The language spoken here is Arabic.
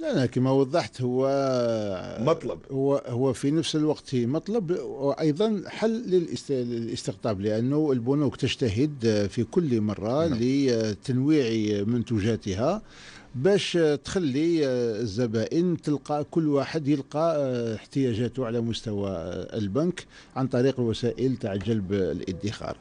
لا لا كما وضحت هو مطلب هو هو في نفس الوقت مطلب وايضا حل للاستقطاب لانه البنوك تجتهد في كل مره نعم. لتنويع منتوجاتها باش تخلي الزبائن تلقى كل واحد يلقى احتياجاته على مستوى البنك عن طريق الوسائل تاع جلب الادخار